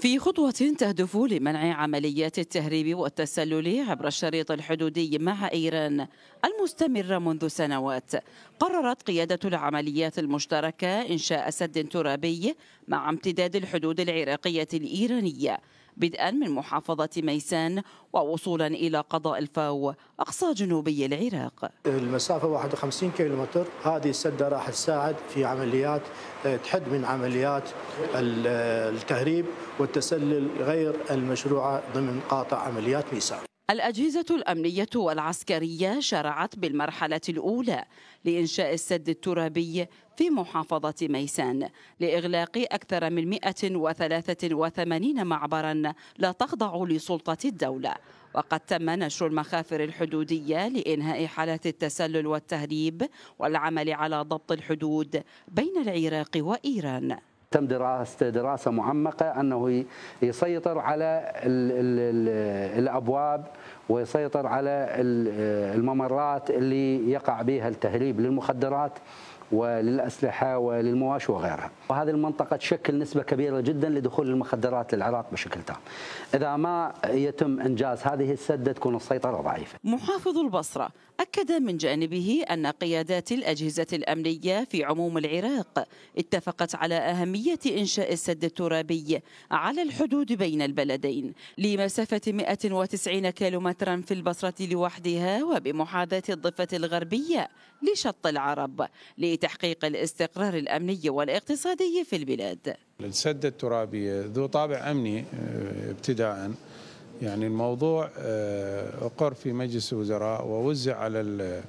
في خطوة تهدف لمنع عمليات التهريب والتسلل عبر الشريط الحدودي مع إيران المستمرة منذ سنوات قررت قيادة العمليات المشتركة إنشاء سد ترابي مع امتداد الحدود العراقية الإيرانية بدءا من محافظة ميسان ووصولا إلى قضاء الفاو أقصى جنوبي العراق المسافة 51 كيلومتر هذه السدة راح تساعد في عمليات آه، تحد من عمليات آه، التهريب والتسلل غير المشروعة ضمن قاطع عمليات ميسان الأجهزة الأمنية والعسكرية شرعت بالمرحلة الأولى لإنشاء السد الترابي في محافظة ميسان لإغلاق أكثر من 183 معبرا لا تخضع لسلطة الدولة وقد تم نشر المخافر الحدودية لإنهاء حالة التسلل والتهريب والعمل على ضبط الحدود بين العراق وإيران تم دراسة دراسة معمقة أنه يسيطر على الأبواب ويسيطر على الممرات اللي يقع بها التهريب للمخدرات وللأسلحة وللمواشي وغيرها وهذه المنطقة تشكل نسبة كبيرة جدا لدخول المخدرات للعراق بشكل تام إذا ما يتم إنجاز هذه السدة تكون السيطرة ضعيفة محافظ البصرة أكد من جانبه أن قيادات الأجهزة الأمنية في عموم العراق اتفقت على أهمية إنشاء السد الترابي على الحدود بين البلدين لمسافة 190 كيلومترا في البصرة لوحدها وبمحاذاة الضفة الغربية لشط العرب لتحقيق الاستقرار الأمني والاقتصادي في البلاد السد الترابية ذو طابع أمني آه، ابتداء يعني الموضوع آه، أقر في مجلس الوزراء ووزع على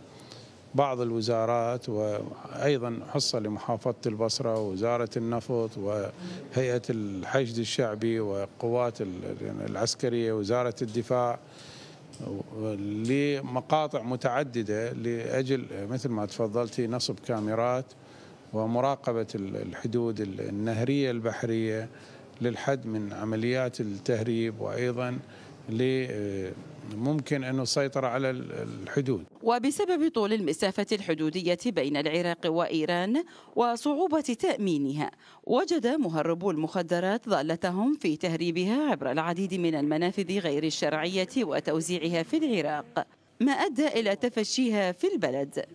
بعض الوزارات وأيضا حصة لمحافظة البصرة ووزارة النفط وهيئة الحشد الشعبي وقوات العسكرية وزارة الدفاع لمقاطع متعددة لأجل مثل ما تفضلتي نصب كاميرات ومراقبة الحدود النهرية البحرية للحد من عمليات التهريب وأيضا آه، ممكن أنه السيطرة على الحدود وبسبب طول المسافة الحدودية بين العراق وإيران وصعوبة تأمينها وجد مهربو المخدرات ضالتهم في تهريبها عبر العديد من المنافذ غير الشرعية وتوزيعها في العراق ما أدى إلى تفشيها في البلد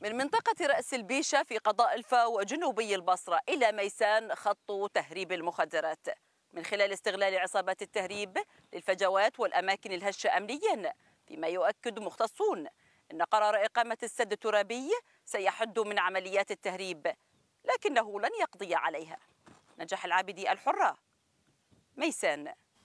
من منطقة رأس البيشة في قضاء الفاو وجنوبي البصرة إلى ميسان خط تهريب المخدرات من خلال استغلال عصابات التهريب للفجوات والأماكن الهشة أمنيا فيما يؤكد مختصون أن قرار إقامة السد الترابي سيحد من عمليات التهريب لكنه لن يقضي عليها نجاح العابدي الحرة ميسان